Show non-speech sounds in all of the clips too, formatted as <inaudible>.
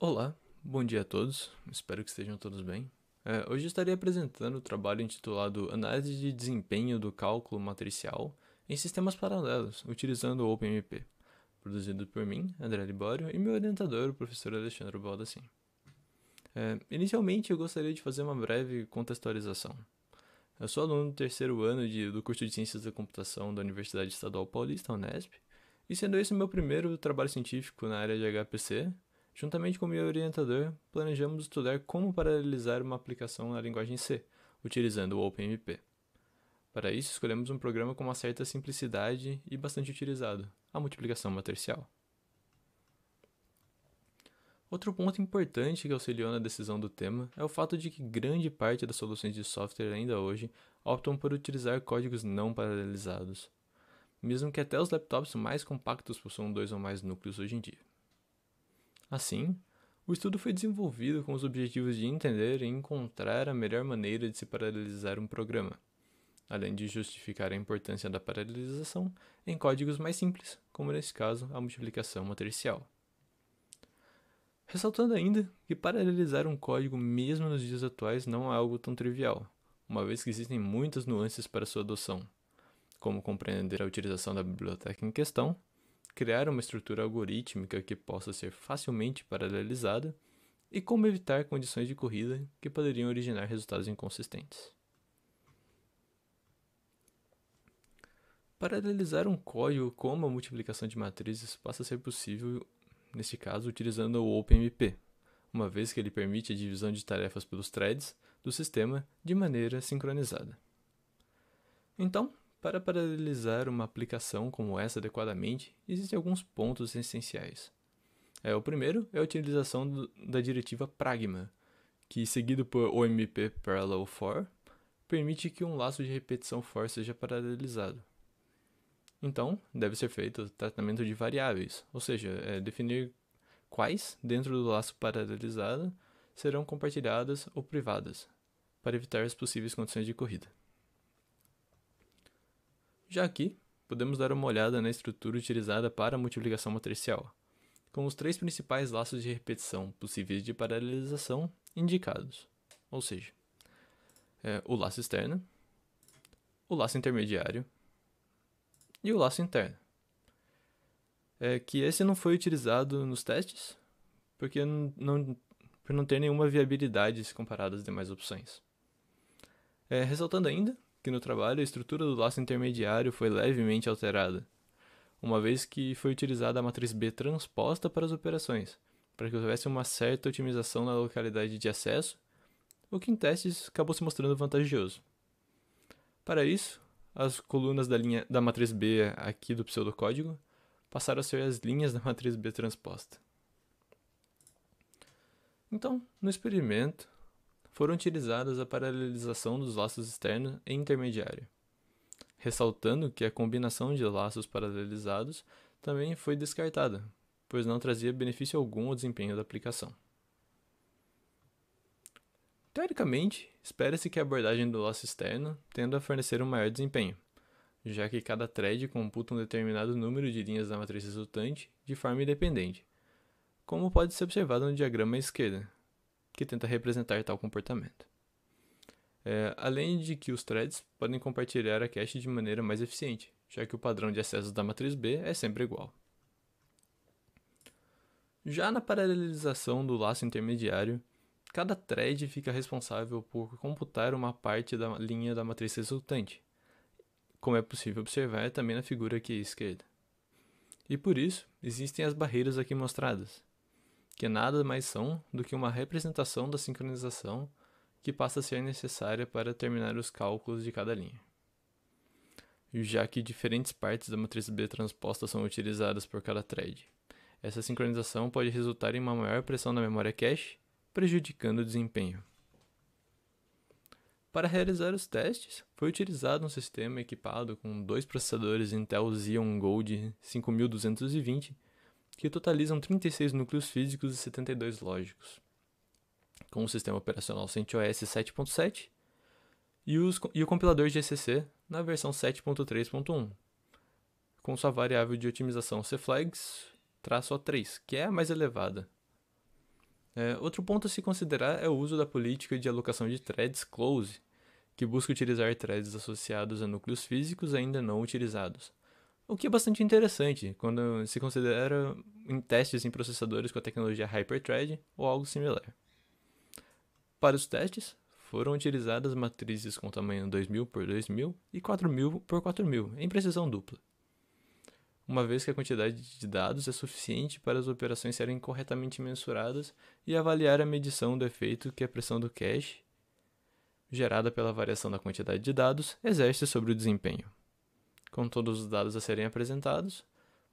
Olá, bom dia a todos, espero que estejam todos bem. É, hoje estarei apresentando o trabalho intitulado Análise de Desempenho do Cálculo Matricial em Sistemas Paralelos, utilizando o OpenMP, produzido por mim, André Libório, e meu orientador, o professor Alexandre Baldassin. É, inicialmente, eu gostaria de fazer uma breve contextualização. Eu sou aluno do terceiro ano de, do curso de Ciências da Computação da Universidade Estadual Paulista, Unesp, e sendo esse o meu primeiro trabalho científico na área de HPC, Juntamente com meu orientador, planejamos estudar como paralelizar uma aplicação na linguagem C, utilizando o OpenMP. Para isso, escolhemos um programa com uma certa simplicidade e bastante utilizado, a multiplicação matricial. Outro ponto importante que auxiliou na decisão do tema é o fato de que grande parte das soluções de software ainda hoje optam por utilizar códigos não paralelizados, mesmo que até os laptops mais compactos possuam dois ou mais núcleos hoje em dia. Assim, o estudo foi desenvolvido com os objetivos de entender e encontrar a melhor maneira de se paralelizar um programa, além de justificar a importância da paralelização em códigos mais simples, como nesse caso a multiplicação matricial. Ressaltando ainda que paralelizar um código mesmo nos dias atuais não é algo tão trivial, uma vez que existem muitas nuances para sua adoção, como compreender a utilização da biblioteca em questão criar uma estrutura algorítmica que possa ser facilmente paralelizada e como evitar condições de corrida que poderiam originar resultados inconsistentes. Paralelizar um código como a multiplicação de matrizes passa a ser possível, neste caso, utilizando o OpenMP, uma vez que ele permite a divisão de tarefas pelos threads do sistema de maneira sincronizada. Então, para paralelizar uma aplicação como essa adequadamente, existem alguns pontos essenciais. É, o primeiro é a utilização do, da diretiva Pragma, que, seguido por OMP Parallel For, permite que um laço de repetição for seja paralelizado. Então, deve ser feito o tratamento de variáveis, ou seja, é definir quais, dentro do laço paralelizado, serão compartilhadas ou privadas, para evitar as possíveis condições de corrida. Já aqui, podemos dar uma olhada na estrutura utilizada para a multiplicação matricial, com os três principais laços de repetição possíveis de paralelização indicados, ou seja, é, o laço externo, o laço intermediário e o laço interno. É que esse não foi utilizado nos testes, porque não, por não ter nenhuma viabilidade se comparado às demais opções. É, ressaltando ainda que no trabalho a estrutura do laço intermediário foi levemente alterada, uma vez que foi utilizada a matriz B transposta para as operações, para que houvesse uma certa otimização na localidade de acesso, o que em testes acabou se mostrando vantajoso. Para isso, as colunas da linha da matriz B aqui do pseudocódigo passaram a ser as linhas da matriz B transposta. Então, no experimento, foram utilizadas a paralelização dos laços externo e intermediário, ressaltando que a combinação de laços paralelizados também foi descartada, pois não trazia benefício algum ao desempenho da aplicação. Teoricamente, espera-se que a abordagem do laço externo tenda a fornecer um maior desempenho, já que cada thread computa um determinado número de linhas da matriz resultante de forma independente, como pode ser observado no diagrama à esquerda, que tenta representar tal comportamento. É, além de que os threads podem compartilhar a cache de maneira mais eficiente, já que o padrão de acessos da matriz B é sempre igual. Já na paralelização do laço intermediário, cada thread fica responsável por computar uma parte da linha da matriz resultante, como é possível observar também na figura aqui à esquerda. E por isso, existem as barreiras aqui mostradas, que nada mais são do que uma representação da sincronização que passa a ser necessária para terminar os cálculos de cada linha. Já que diferentes partes da matriz B transposta são utilizadas por cada thread, essa sincronização pode resultar em uma maior pressão na memória cache, prejudicando o desempenho. Para realizar os testes, foi utilizado um sistema equipado com dois processadores Intel Xeon Gold 5220 que totalizam 36 núcleos físicos e 72 lógicos, com o sistema operacional CentOS 7.7 e, os, e o compilador GCC na versão 7.3.1, com sua variável de otimização cflags-3, o que é a mais elevada. É, outro ponto a se considerar é o uso da política de alocação de threads close, que busca utilizar threads associados a núcleos físicos ainda não utilizados, o que é bastante interessante quando se considera em testes em processadores com a tecnologia Hyperthread ou algo similar. Para os testes, foram utilizadas matrizes com tamanho 2000 por 2000 e 4000 por 4000 em precisão dupla, uma vez que a quantidade de dados é suficiente para as operações serem corretamente mensuradas e avaliar a medição do efeito que a pressão do cache, gerada pela variação da quantidade de dados, exerce sobre o desempenho com todos os dados a serem apresentados,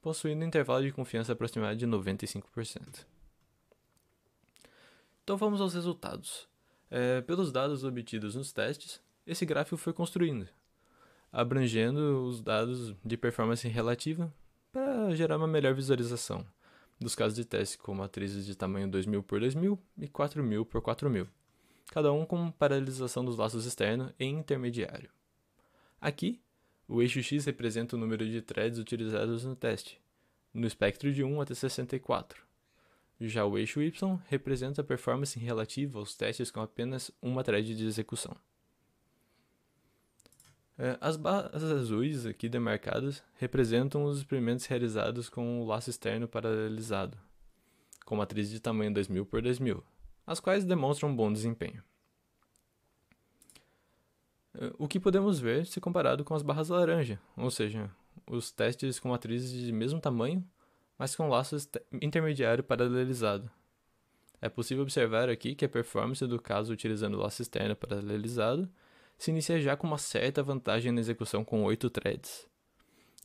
possuindo um intervalo de confiança aproximado de 95%. Então vamos aos resultados. É, pelos dados obtidos nos testes, esse gráfico foi construindo, abrangendo os dados de performance relativa para gerar uma melhor visualização dos casos de teste com matrizes de tamanho 2000 por 2000 e 4000 por 4000, cada um com paralisação dos laços externo e intermediário. Aqui, o eixo X representa o número de threads utilizados no teste, no espectro de 1 até 64. Já o eixo Y representa a performance relativa aos testes com apenas uma thread de execução. É, as barras azuis aqui demarcadas representam os experimentos realizados com o laço externo paralelizado, com matriz de tamanho 2000 por 2000, as quais demonstram bom desempenho o que podemos ver se comparado com as barras laranja, ou seja, os testes com matrizes de mesmo tamanho, mas com laços intermediário paralelizado. É possível observar aqui que a performance do caso utilizando laço externo paralelizado se inicia já com uma certa vantagem na execução com 8 threads.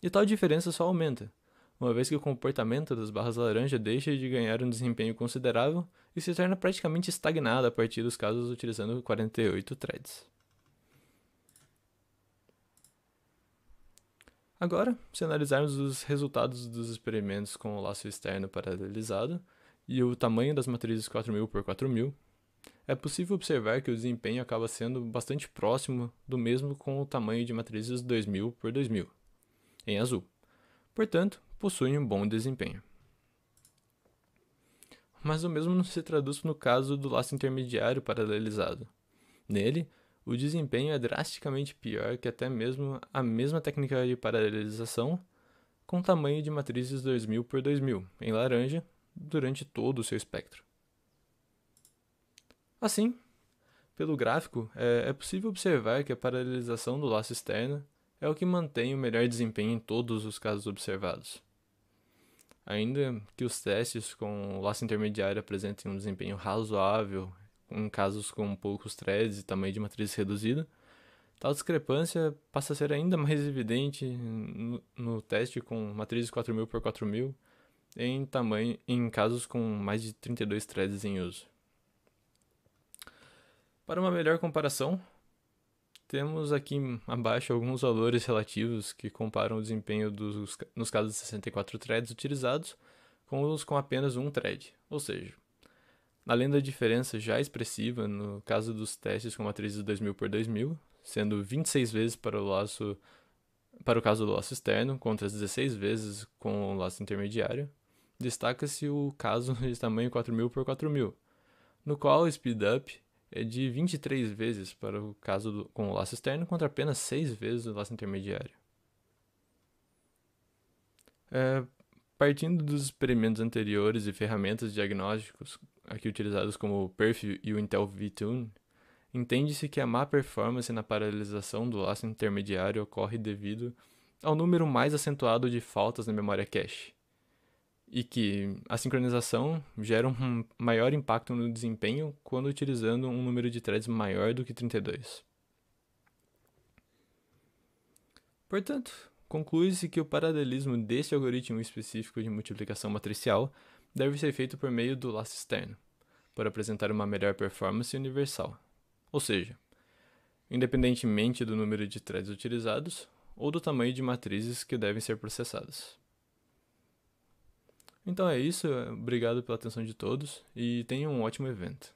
E tal diferença só aumenta, uma vez que o comportamento das barras laranja deixa de ganhar um desempenho considerável e se torna praticamente estagnado a partir dos casos utilizando 48 threads. Agora, se analisarmos os resultados dos experimentos com o laço externo paralelizado e o tamanho das matrizes 4000 por 4000, é possível observar que o desempenho acaba sendo bastante próximo do mesmo com o tamanho de matrizes 2000 por 2000, em azul. Portanto, possuem um bom desempenho. Mas o mesmo não se traduz no caso do laço intermediário paralelizado. Nele, o desempenho é drasticamente pior que até mesmo a mesma técnica de paralelização com tamanho de matrizes 2000 por 2000 em laranja durante todo o seu espectro. Assim, pelo gráfico, é, é, possível observar que a paralelização do laço externo é o que mantém o melhor desempenho em todos os casos observados. Ainda que os testes com o laço intermediário apresentem um desempenho razoável em casos com poucos threads e tamanho de matriz reduzida. Tal discrepância passa a ser ainda mais evidente no, no teste com matrizes 4000 por 4000 em tamanho em casos com mais de 32 threads em uso. Para uma melhor comparação, temos aqui abaixo alguns valores relativos que comparam o desempenho dos, nos casos de 64 threads utilizados com os com apenas um thread, ou seja, Além da diferença já expressiva no caso dos testes com matrizes 2000 por 2000, sendo 26 vezes para o laço para o caso do laço externo contra 16 vezes com o laço intermediário, destaca-se o caso <laughs> de tamanho 4000 por 4000, no qual o speed up é de 23 vezes para o caso do, com o laço externo contra apenas 6 vezes o laço intermediário. É, Partindo dos experimentos anteriores e ferramentas diagnósticos, aqui utilizadas como o PERF e o Intel VTune, entende-se que a má performance na paralisação do laço intermediário ocorre devido ao número mais acentuado de faltas na memória cache, e que a sincronização gera um maior impacto no desempenho quando utilizando um número de threads maior do que 32. Portanto, Conclui-se que o paralelismo deste algoritmo específico de multiplicação matricial deve ser feito por meio do laço externo, para apresentar uma melhor performance universal. Ou seja, independentemente do número de threads utilizados ou do tamanho de matrizes que devem ser processadas. Então é isso, obrigado pela atenção de todos e tenham um ótimo evento.